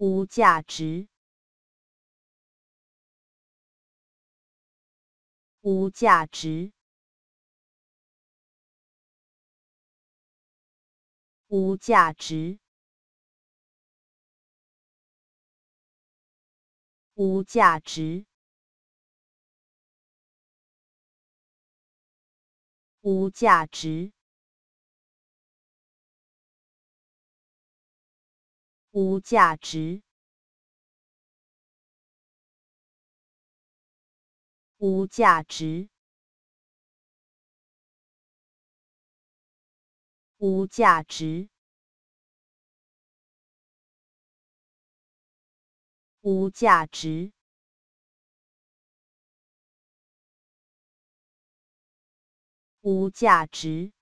无价值，无价值，无价值，无价值，无价值。无价值，无价值，无价值，无价值，无价值。